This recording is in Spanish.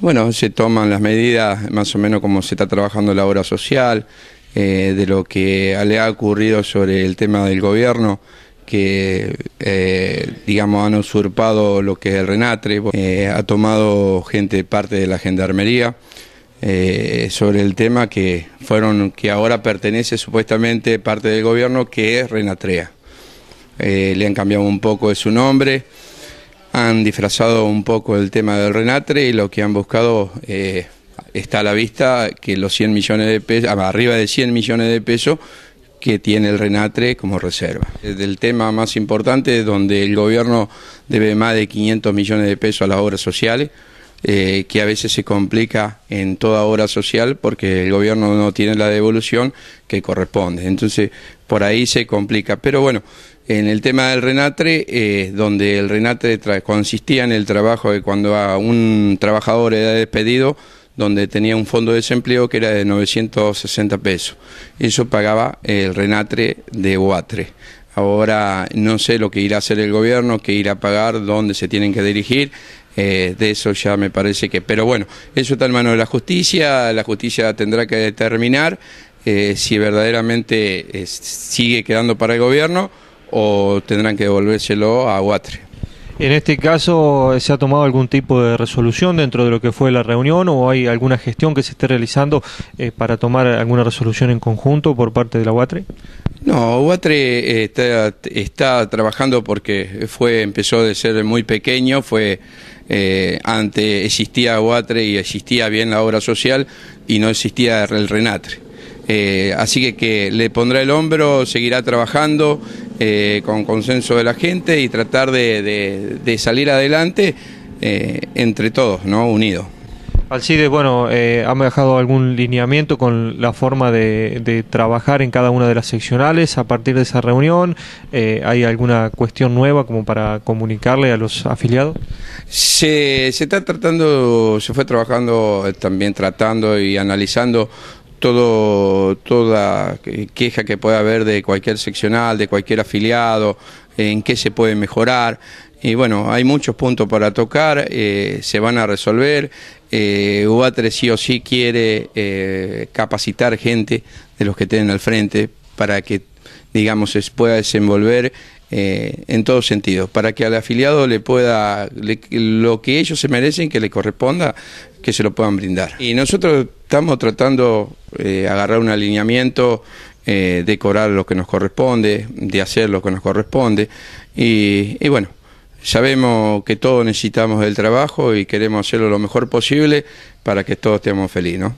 Bueno, se toman las medidas, más o menos como se está trabajando la obra social, eh, de lo que le ha ocurrido sobre el tema del gobierno, que, eh, digamos, han usurpado lo que es el Renatre, eh, ha tomado gente parte de la gendarmería. sobre el tema que fueron que ahora pertenece supuestamente parte del gobierno que es Renatrea. le han cambiado un poco de su nombre han disfrazado un poco el tema del Renatre y lo que han buscado eh, está a la vista que los 100 millones de pesos, ah, arriba de 100 millones de pesos que tiene el Renatre como reserva. Eh, el tema más importante es donde el gobierno debe más de 500 millones de pesos a las obras sociales, eh, que a veces se complica en toda hora social porque el gobierno no tiene la devolución que corresponde. Entonces, por ahí se complica. Pero bueno, en el tema del renatre, eh, donde el renatre consistía en el trabajo de cuando a un trabajador era despedido, donde tenía un fondo de desempleo que era de 960 pesos. Eso pagaba el renatre de UATRE. Ahora no sé lo que irá a hacer el gobierno, qué irá a pagar, dónde se tienen que dirigir. Eh, de eso ya me parece que... Pero bueno, eso está en manos de la justicia, la justicia tendrá que determinar eh, si verdaderamente eh, sigue quedando para el gobierno o tendrán que devolvérselo a UATRE. En este caso, ¿se ha tomado algún tipo de resolución dentro de lo que fue la reunión o hay alguna gestión que se esté realizando para tomar alguna resolución en conjunto por parte de la UATRE? No, UATRE está, está trabajando porque fue empezó de ser muy pequeño, fue eh, antes existía Guatre y existía bien la obra social y no existía el Renatre. Eh, así que, que le pondrá el hombro, seguirá trabajando eh, con consenso de la gente y tratar de, salir adelante entre todos, ¿no? Unidos. Alcides, bueno, eh, ¿han dejado algún lineamiento con la forma de, trabajar en cada una de las seccionales a partir de esa reunión? Eh, ¿Hay alguna cuestión nueva como para comunicarle a los afiliados? Se, se está tratando, se fue trabajando eh, también tratando y analizando todo, toda queja que pueda haber de cualquier seccional, de cualquier afiliado, en qué se puede mejorar. Y bueno, hay muchos puntos para tocar, eh, se van a resolver. Eh, UATRE sí o sí quiere eh, capacitar gente de los que tienen al frente para que, digamos, se pueda desenvolver eh, en todos sentidos, para que al afiliado le pueda lo que ellos se merecen, que le corresponda, que se lo puedan brindar. Y nosotros estamos tratando de eh, agarrar un alineamiento, eh, de lo que nos corresponde, de hacer lo que nos corresponde. Y, bueno, sabemos que todos necesitamos el trabajo y queremos hacerlo lo mejor posible para que todos estemos felices,